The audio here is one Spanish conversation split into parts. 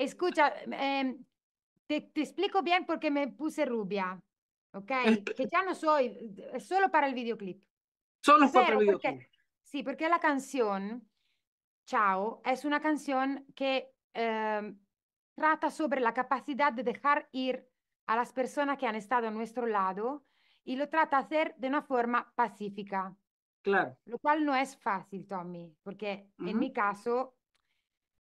Escucha, em, te, explico bien por qué me puse rubia, ¿ok? Que ya no soy, eh, solo para el videoclip. Solo para el videoclip. sí, porque la canción, Chao, es una canción que em, trata sobre la capacidad de dejar ir a las personas que han estado a nuestro lado y lo trata de hacer de una forma pacífica. Claro. Lo cual no es fácil, Tommy, porque en mi caso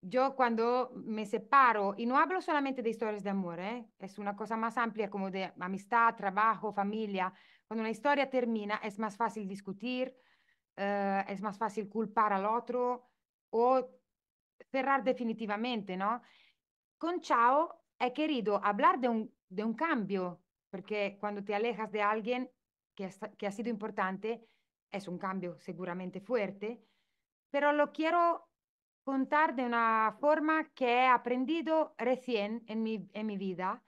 yo cuando me separo, y no hablo solamente de historias de amor, ¿eh? es una cosa más amplia como de amistad, trabajo, familia, cuando una historia termina es más fácil discutir, eh, es más fácil culpar al otro o cerrar definitivamente, ¿no? Con Chao he querido hablar de un, de un cambio, porque cuando te alejas de alguien que, que ha sido importante, es un cambio seguramente fuerte, pero lo quiero contar de una forma que he aprendido recién en mi, vida,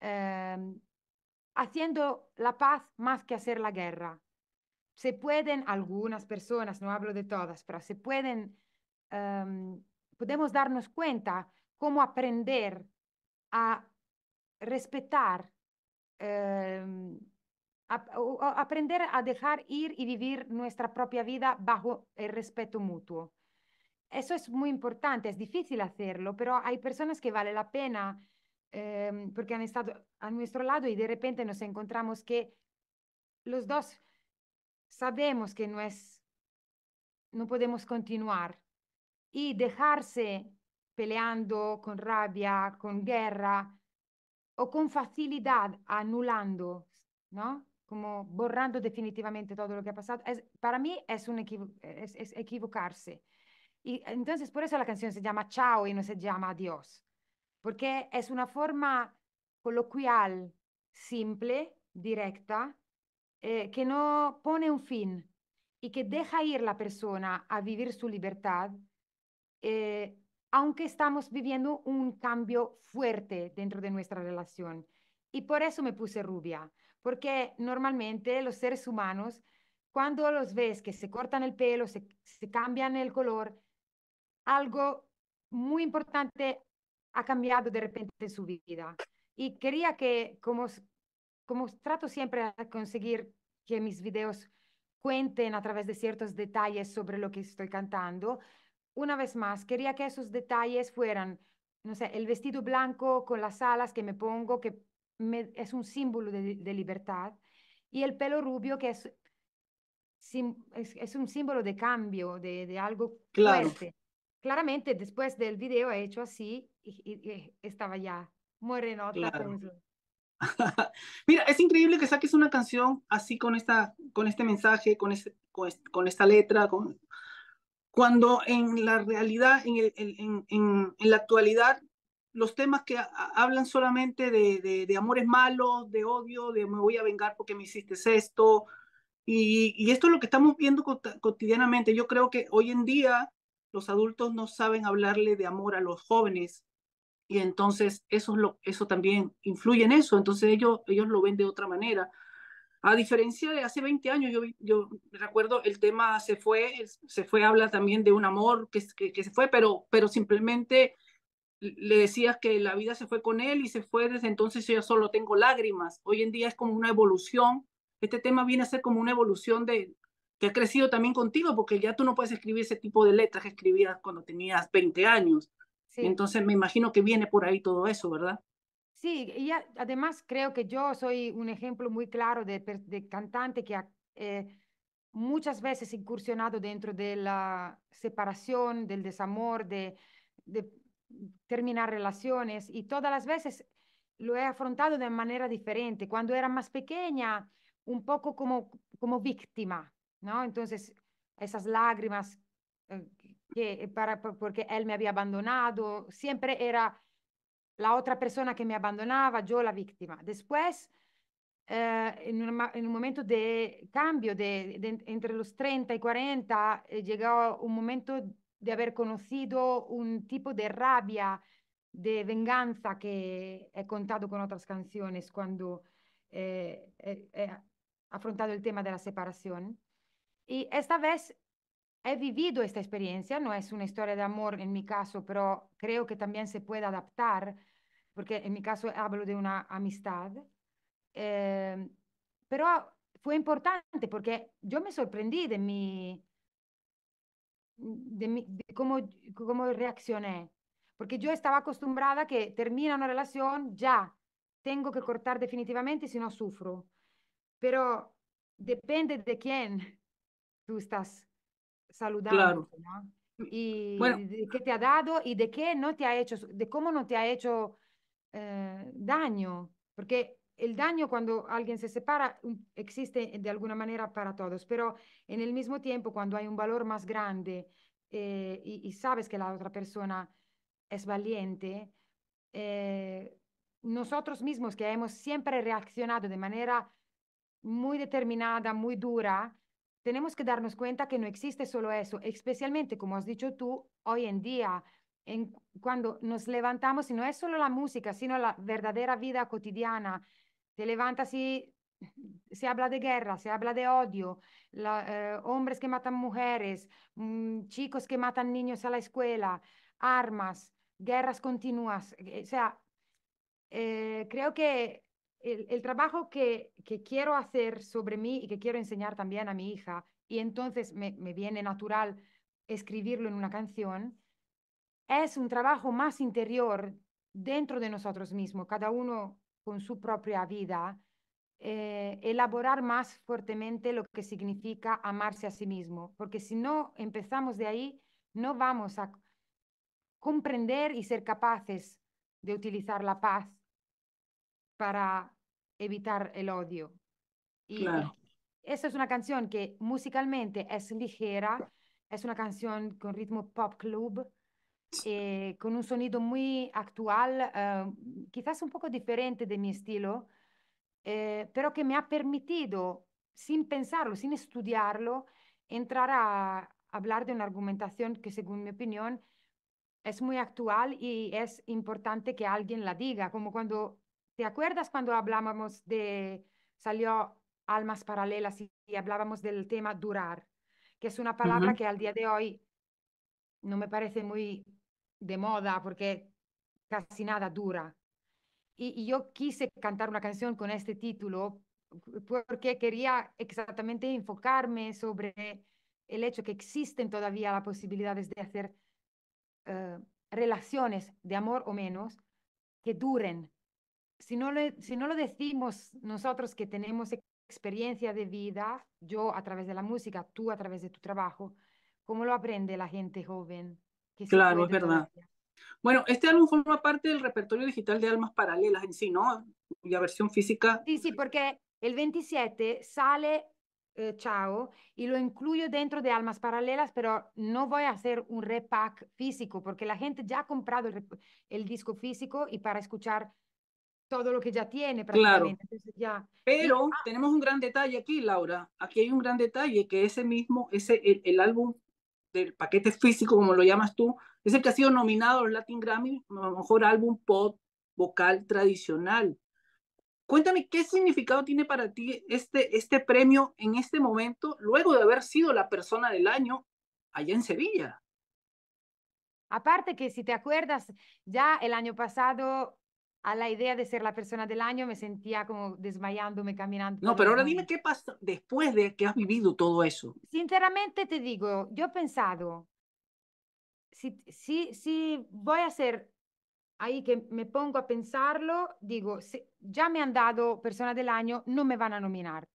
em, haciendo la paz más que hacer la guerra. Se pueden, algunas personas, no hablo de todas, pero se pueden, em, podemos darnos cuenta cómo aprender a respetar, em, aprender a dejar ir y vivir nuestra propia vida bajo el respeto mutuo eso es muy importante, es difícil hacerlo, pero hay personas que vale la pena em, porque han estado a nuestro lado y de repente nos encontramos que los dos sabemos que no es, no podemos continuar y dejarse peleando con rabia, con guerra o con facilidad, anulando, ¿no? Como borrando definitivamente todo lo que ha pasado, para mí es, un es equivocarse. Y entonces por eso la canción se llama Chao y no se llama Adiós, porque es una forma coloquial, simple, directa, eh, que no pone un fin y que deja ir la persona a vivir su libertad, eh, aunque estamos viviendo un cambio fuerte dentro de nuestra relación. Y por eso me puse rubia, porque normalmente los seres humanos, cuando los ves que se cortan el pelo, se cambian el color, algo muy importante ha cambiado de repente en su vida. Y quería que, como, trato siempre a conseguir que mis videos cuenten a través de ciertos detalles sobre lo que estoy cantando, una vez más, quería que esos detalles fueran, no sé, el vestido blanco con las alas que me pongo, que es un símbolo de, libertad, y el pelo rubio, que es, es, un símbolo de cambio, de, algo claro claramente después del video hecho así, y, eh, estaba ya muere Mira, es increíble que saques una canción así con, esta, con este mensaje, con, con, esta letra, con... cuando en la realidad, en, el, en, en, en la actualidad, los temas que hablan solamente de, de, amores malos, de odio, de me voy a vengar porque me hiciste esto. Y, y esto es lo que estamos viendo cotidianamente. Yo creo que hoy en día los adultos no saben hablarle de amor a los jóvenes y entonces eso, eso también influye en eso, entonces ellos, ellos lo ven de otra manera. A diferencia de hace 20 años, yo, yo recuerdo el tema se fue, se fue, habla también de un amor que, que, se fue, pero, pero simplemente le decías que la vida se fue con él y se fue, desde entonces yo solo tengo lágrimas. Hoy en día es como una evolución, este tema viene a ser como una evolución de, que ha crecido también contigo, porque ya tú no puedes escribir ese tipo de letras que escribías cuando tenías 20 años. Sí. Entonces me imagino que viene por ahí todo eso, ¿verdad? Sí, y además creo que yo soy un ejemplo muy claro de, cantante que ha eh, muchas veces incursionado dentro de la separación, del desamor, de, de terminar relaciones y todas las veces lo he afrontado de manera diferente. Cuando era más pequeña, un poco como, como víctima, ¿no? Entonces, esas lágrimas, eh, que eh, para, porque él me había abandonado, siempre era la otra persona que me abandonaba, yo la víctima. Después, eh, en, un momento de cambio, entre los 30 y 40, llegó un momento de haber conocido un tipo de rabia, de venganza que he contado con otras canciones cuando he afrontado el tema de la separación. Y esta vez he vivido esta experiencia, no es una historia de amor en mi caso, pero creo que también se puede adaptar, porque en mi caso hablo de una amistad. Eh, pero fue importante porque yo me sorprendí de mi, de, mi, cómo, cómo reaccioné, porque yo estaba acostumbrada que termina una relación, ya, tengo que cortar definitivamente si no sufro, pero depende de quién tú estás saludando, ¿no? Y bueno. de qué te ha dado y de qué no te ha hecho, de cómo no te ha hecho eh, daño, porque el daño cuando alguien se separa existe de alguna manera para todos, pero en el mismo tiempo cuando hay un valor más grande eh, y, sabes que la otra persona es valiente, eh, nosotros mismos que hemos siempre reaccionado de manera muy determinada, muy dura, tenemos que darnos cuenta que no existe solo eso, especialmente como has dicho tú, hoy en día, en, cuando nos levantamos, y no es solo la música, sino la verdadera vida cotidiana, te levantas y se habla de guerra, se habla de odio, eh, hombres que matan mujeres, mm, chicos que matan niños a la escuela, armas, guerras continuas, eh, o sea, eh, creo que el, trabajo que, quiero hacer sobre mí y que quiero enseñar también a mi hija, y entonces me, viene natural escribirlo en una canción, es un trabajo más interior dentro de nosotros mismos, cada uno con su propia vida, eh, elaborar más fuertemente lo que significa amarse a sí mismo, porque si no empezamos de ahí, no vamos a comprender y ser capaces de utilizar la paz para evitar el odio. Y claro. esa es una canción que musicalmente es ligera, es una canción con ritmo pop club, eh, con un sonido muy actual, eh, quizás un poco diferente de mi estilo, eh, pero que me ha permitido, sin pensarlo, sin estudiarlo, entrar a hablar de una argumentación que, según mi opinión, es muy actual y es importante que alguien la diga, como cuando ¿Te acuerdas cuando hablábamos de, salió Almas Paralelas y, hablábamos del tema durar, que es una palabra que al día de hoy no me parece muy de moda porque casi nada dura. Y, yo quise cantar una canción con este título porque quería exactamente enfocarme sobre el hecho que existen todavía las posibilidades de hacer eh, relaciones de amor o menos que duren, si no, si no lo decimos nosotros que tenemos experiencia de vida, yo a través de la música, tú a través de tu trabajo, ¿cómo lo aprende la gente joven? claro, es verdad. Bueno, este álbum forma parte del repertorio digital de Almas Paralelas en sí, ¿no? La versión física. Sí, sí, porque el 27 sale eh, Chao y lo incluyo dentro de Almas Paralelas, pero no voy a hacer un repack físico porque la gente ya ha comprado el disco físico y para escuchar todo lo que ya tiene prácticamente. Claro. Pero ah, tenemos un gran detalle aquí, Laura. Aquí hay un gran detalle que ese mismo, ese, el, álbum del paquete físico, como lo llamas tú, es el que ha sido nominado al Latin Grammy, mejor álbum pop vocal tradicional. Cuéntame qué significado tiene para ti este, este premio en este momento, luego de haber sido la persona del año allá en Sevilla. Aparte que si te acuerdas, ya el año pasado a la idea de ser la persona del año me sentía como desmayándome, caminando. No, pero ahora dime qué pasa después de que has vivido todo eso. Sinceramente te digo, yo he pensado, si, si, si voy a ser ahí que me pongo a pensarlo, digo, ya me han dado persona del año, no me van a nominar.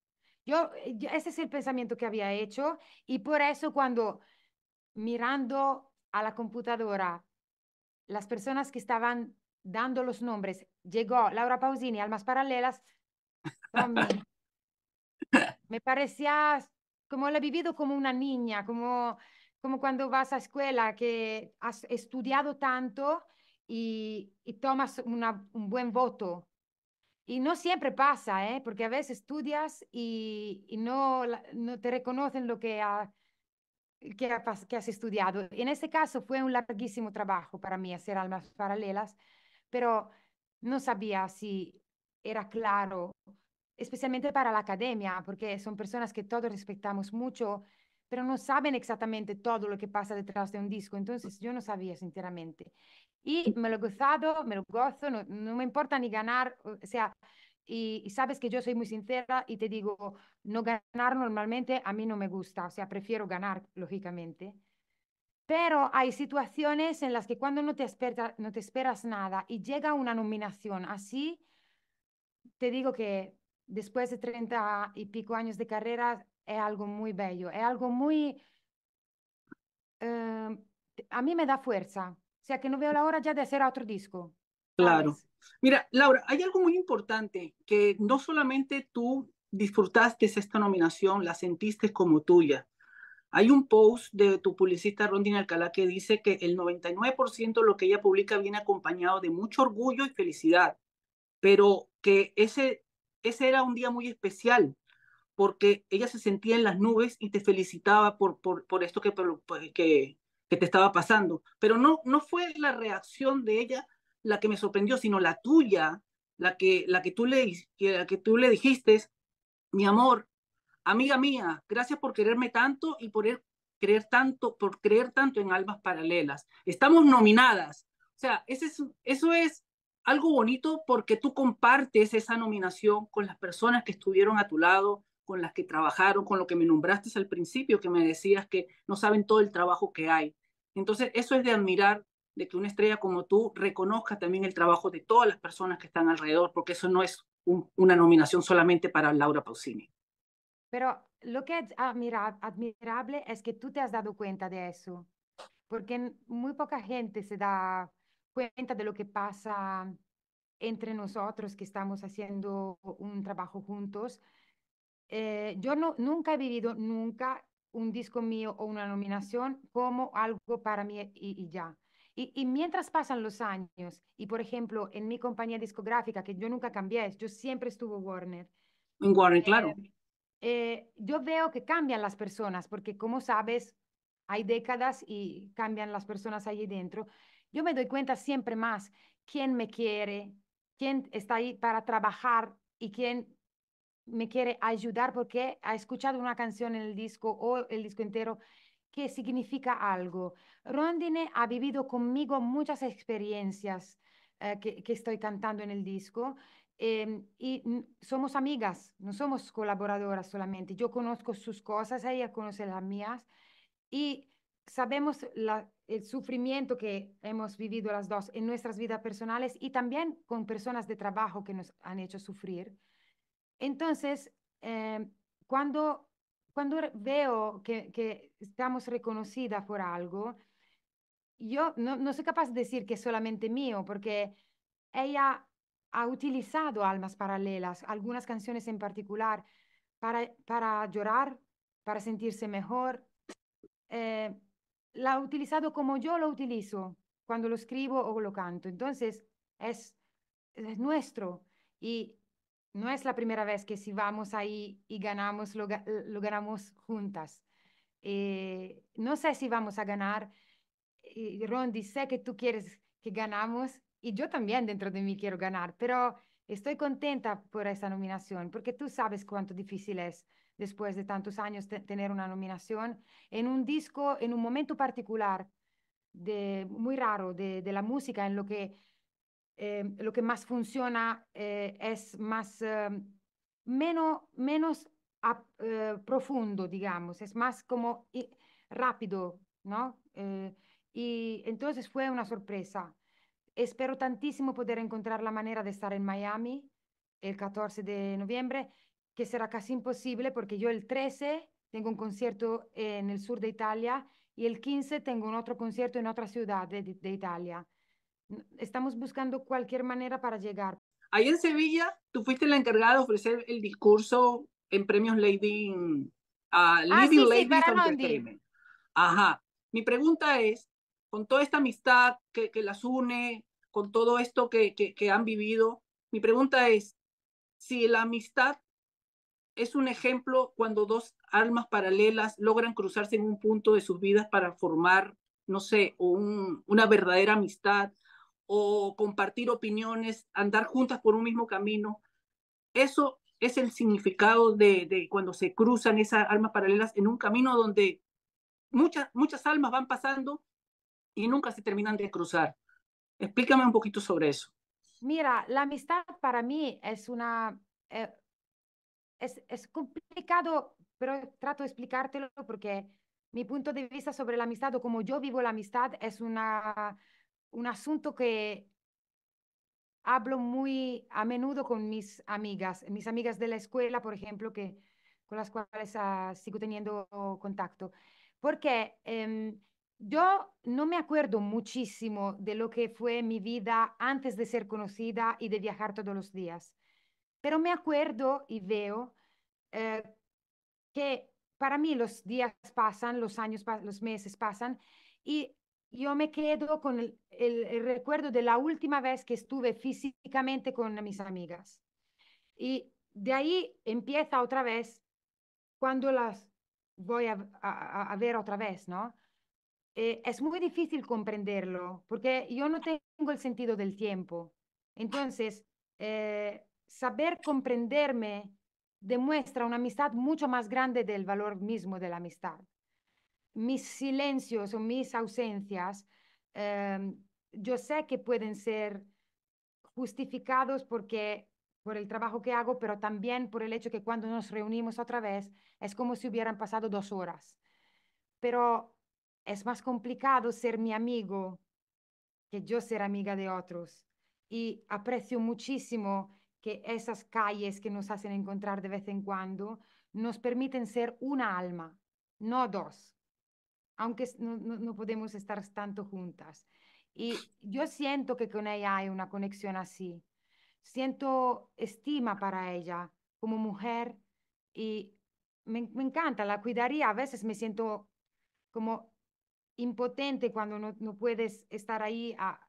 Yo, eh, ese es el pensamiento que había hecho y por eso cuando mirando a la computadora, las personas que estaban dando los nombres. Llegó Laura Pausini, Almas Paralelas. Me parecía como la he vivido como una niña, como, como cuando vas a escuela que has estudiado tanto y, tomas un buen voto. Y no siempre pasa, ¿eh? porque a veces estudias y, no, te reconocen lo que, que, has estudiado. en este caso fue un larguísimo trabajo para mí hacer almas paralelas pero no sabía si era claro, especialmente para la academia, porque son personas que todos respetamos mucho, pero no saben exactamente todo lo que pasa detrás de un disco. Mm. Entonces yo no sabía, sinceramente. Y mm. me lo he gozado, me lo gozo, no, me importa ni ganar, o sea, y, sabes que yo soy muy sincera y te digo, no ganar normalmente a mí no me gusta, o sea, prefiero ganar, lógicamente. Pero hay situaciones en las que cuando no te, esperas nada y llega una nominación así, te digo que después de 30 y pico años de carrera es algo muy bello, es algo muy... Eh, a mí me da fuerza, o sea que no veo la hora ya de hacer otro disco. Claro. Mira, Laura, hay algo muy importante, que no solamente tú disfrutaste esta nominación, la sentiste como tuya, hay un post de tu publicista Rondin Alcalá que dice que el 99% de lo que ella publica viene acompañado de mucho orgullo y felicidad, pero que ese, ese era un día muy especial porque ella se sentía en las nubes y te felicitaba por, por, esto que, que, te estaba pasando. Pero no, no fue la reacción de ella la que me sorprendió, sino la tuya, la que, la que, tú, le, la que tú le dijiste, mi amor, Amiga mía, gracias por quererme tanto y por e-, creer tanto, por creer tanto en almas paralelas. Estamos nominadas. O sea, eso es algo bonito porque tú compartes esa nominación con las personas que estuvieron a tu lado, con las que trabajaron, con lo que me nombraste al principio, que me decías que no saben todo el trabajo que hay. Entonces, eso es de admirar, de que una estrella como tú reconozca también el trabajo de todas las personas que están alrededor, porque eso no es una nominación solamente para Laura Pausini. Pero lo que es admirable es que tú te has dado cuenta de eso, porque muy poca gente se da cuenta de lo que pasa entre nosotros que estamos haciendo un trabajo juntos. Eh, yo no, nunca he vivido, nunca un disco mío o una nominación como algo para mí e, y, ya. Y, mientras pasan los años, y por ejemplo, en mi compañía discográfica, que yo nunca cambié, yo siempre estuve Warner. En Warner, eh, claro. Eh, yo veo que cambian las personas, porque como sabes, hay décadas y cambian las personas allí dentro. Yo me doy cuenta siempre más quién me quiere, quién está ahí para trabajar y quién me quiere ayudar porque ha escuchado una canción en el disco o el disco entero que significa algo. Rondine ha vivido conmigo muchas experiencias eh, que, que, estoy cantando en el disco Em, y somos amigas, no somos colaboradoras solamente. Yo conozco sus cosas, ella conoce las mías y sabemos el sufrimiento que hemos vivido las dos en nuestras vidas personales y también con personas de trabajo que nos han hecho sufrir. Entonces, em, cuando, cuando veo que, que, estamos reconocidas por algo, yo no, no soy capaz de decir que es solamente mío, porque ella ha utilizado almas paralelas, algunas canciones en particular, para, llorar, para sentirse mejor. Eh, la ha utilizado como yo lo utilizo cuando lo escribo o lo canto. Entonces, es, nuestro y no es la primera vez que si vamos ahí y ganamos, lo, ganamos juntas. Eh, no sé si vamos a ganar. Rondi, sé que tú quieres que ganamos y yo también dentro de mí quiero ganar, pero estoy contenta por esa nominación, porque tú sabes cuánto difícil es después de tantos años tener una nominación en un disco, en un momento particular, de, muy raro de, de la música, en lo que, em, lo que más funciona eh, es más, em, menos, menos eh, profundo, digamos, es más como rápido, ¿no? Eh, y entonces fue una sorpresa. Espero tantísimo poder encontrar la manera de estar en Miami el 14 de noviembre, que será casi imposible porque yo el 13 tengo un concierto en eh, el sur de Italia y e el 15 tengo un otro concierto en otra ciudad de, Italia. Estamos buscando cualquier manera para llegar. Ahí en Sevilla, tú fuiste la encargada de ofrecer el discurso en premios Lady, ah, ah, Lady ah, sí, Ajá. Mi pregunta es, con toda esta amistad que, las une, con todo esto que, han vivido, mi pregunta es, si la amistad es un ejemplo cuando dos almas paralelas logran cruzarse en un punto de sus vidas para formar, no sé, una verdadera amistad o compartir opiniones, andar juntas por un mismo camino. Eso es el significado de, de cuando se cruzan esas almas paralelas en un camino donde muchas, muchas almas van pasando y nunca se terminan de cruzar. Explícame un poquito sobre eso. Mira, la amistad para mí es una... Eh, es, complicado, pero trato de explicártelo porque mi punto de vista sobre la amistad o como yo vivo la amistad es una, un asunto que hablo muy a menudo con mis amigas, mis amigas de la escuela, por ejemplo, que, con las cuales ah, sigo teniendo contacto. Porque em, yo no me acuerdo muchísimo de lo que fue mi vida antes de ser conocida y de viajar todos los días, pero me acuerdo y veo eh, que para mí los días pasan, los años, pasan, los meses pasan y yo me quedo con el, recuerdo de la última vez que estuve físicamente con mis amigas. Y de ahí empieza otra vez cuando las voy a, a ver otra vez, ¿no? Eh, es muy difícil comprenderlo porque yo no tengo el sentido del tiempo. Entonces, eh, saber comprenderme demuestra una amistad mucho más grande del valor mismo de la amistad. Mis silencios o mis ausencias, em, yo sé que pueden ser justificados porque por el trabajo que hago, pero también por el hecho que cuando nos reunimos otra vez es como si hubieran pasado dos horas. Pero es más complicado ser mi amigo que yo ser amiga de otros. Y aprecio muchísimo que esas calles que nos hacen encontrar de vez en cuando nos permiten ser una alma, no dos, aunque no, podemos estar tanto juntas. Y yo siento que con ella hay una conexión así. Siento estima para ella como mujer y me encanta, la cuidaría. A veces me siento como impotente cuando no, puedes estar ahí a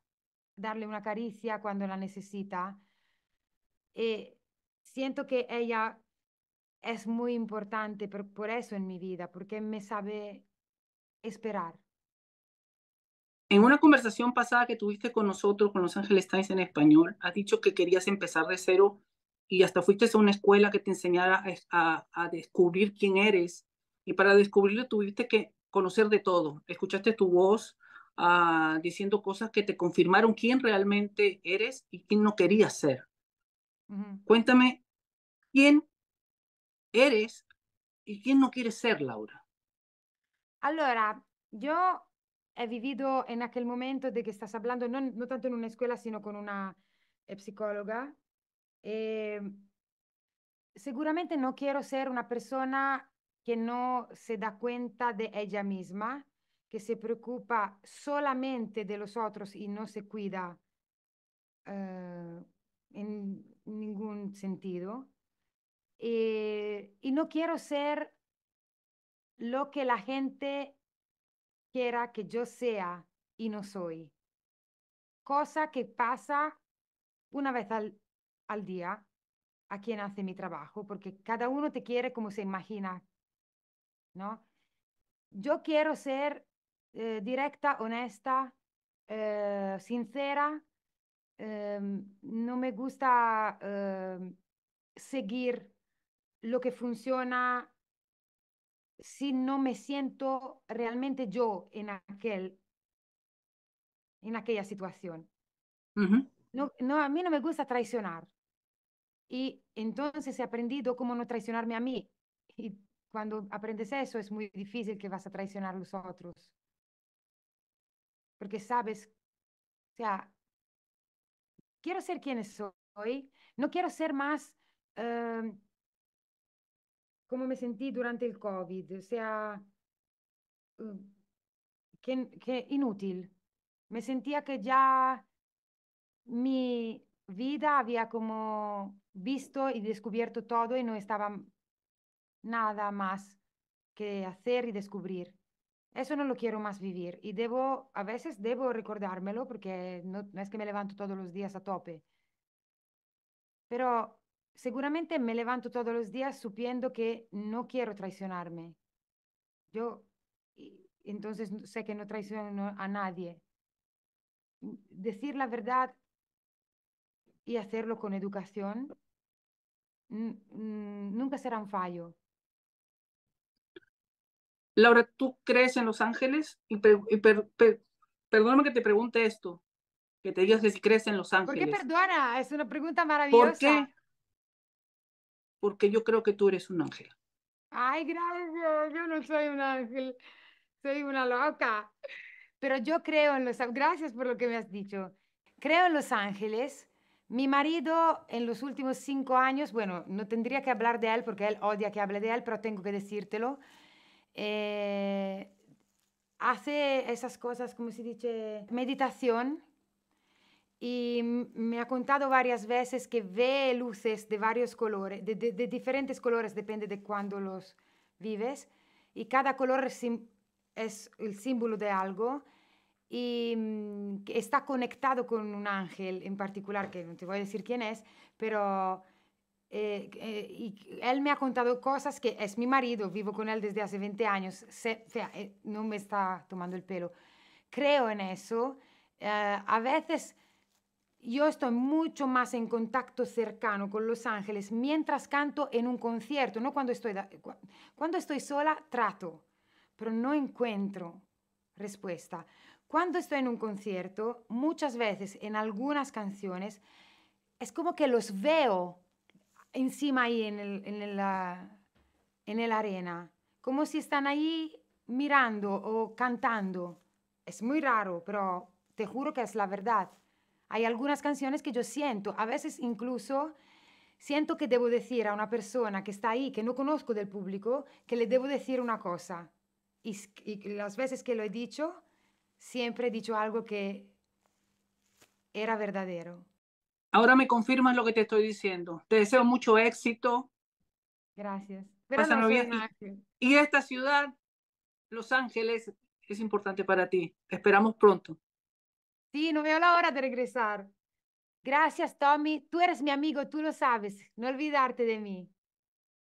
darle una caricia cuando la necesita. Eh, siento que ella es muy importante por, eso en mi vida, porque me sabe esperar. En una conversación pasada que tuviste con nosotros, con Los Ángeles Times en español, has dicho que querías empezar de cero y hasta fuiste a una escuela que te enseñara a, a descubrir quién eres. Y para descubrirlo tuviste que conocer de todo. Escuchaste tu voz ah, diciendo cosas que te confirmaron quién realmente eres y quién no querías ser. Cuéntame quién eres y quién no quieres ser, Laura. Allora, yo he vivido en aquel momento de que estás hablando, no, tanto en una escuela, sino con una eh, psicóloga. Eh, seguramente no quiero ser una persona que no se da cuenta de ella misma, que se preocupa solamente de los otros y no se cuida eh, en ningún sentido. Eh, y no quiero ser lo que la gente quiera que yo sea y no soy. Cosa que pasa una vez al día a quien hace mi trabajo, porque cada uno te quiere como se imagina ¿no? Yo quiero ser eh, directa, honesta, eh, sincera. Em, no me gusta em, seguir lo que funciona si no me siento realmente yo en aquel en aquella situación. no, a mí no me gusta traicionar. Y entonces he aprendido cómo no traicionarme a mí. Y cuando aprendes eso es muy difícil que vas a traicionar a los otros. Porque sabes, o sea, quiero ser quien soy, no quiero ser más em, como me sentí durante el COVID, o sea, em, que, que inútil. Me sentía que ya mi vida había como visto y descubierto todo y no estaba nada más que hacer y descubrir. Eso no lo quiero más vivir y debo, a veces debo recordármelo porque no, no es que me levanto todos los días a tope. Pero seguramente me levanto todos los días supiendo que no quiero traicionarme. Yo entonces sé que no traiciono a nadie. Mm, decir la verdad y hacerlo con educación nunca será un fallo. Laura, ¿tú crees en los ángeles? Y, perdóname que te pregunte esto, que te digas si crees en los ángeles. ¿Por qué perdona? Es una pregunta maravillosa. ¿Por qué? Porque yo creo que tú eres un ángel. Ay, gracias. Yo no soy un ángel. Soy una loca. Pero yo creo en los Gracias por lo que me has dicho. Creo en los ángeles. Mi marido en los últimos cinco años, bueno, no tendría que hablar de él porque él odia que hable de él, pero tengo que decírtelo. Eh, hace esas cosas, como se dice, meditación. Y me ha contado varias veces que ve luces de varios colores, de diferentes colores, depende de cuándo los vives. Y cada color es el símbolo de algo y está conectado con un ángel en particular, que no te voy a decir quién es, pero eh, eh, y él me ha contado cosas que es mi marido, vivo con él desde hace 20 años, eh, no me está tomando el pelo. Creo en eso. a veces yo estoy mucho más en contacto cercano con Los Ángeles mientras canto en un concierto, no cuando estoy, cuando estoy sola trato, pero no encuentro respuesta. Cuando estoy en un concierto, muchas veces en algunas canciones, es como que los veo encima ahí en, el, la, ah, arena, como si están ahí mirando o cantando. Es muy raro, pero te juro que es la verdad. Hay algunas canciones que yo siento, a veces incluso siento que debo decir a una persona que está ahí, que no conozco del público, que le debo decir una cosa. y las veces que lo he dicho, siempre he dicho algo que era verdadero. Ahora me confirmas lo que te estoy diciendo. Te deseo mucho éxito. Gracias. Pásalo bien. Y, esta ciudad, Los Ángeles, es importante para ti. esperamos pronto. Sí, no veo la hora de regresar. Gracias, Tommy. Tú eres mi amigo, tú lo sabes. No olvidarte de mí.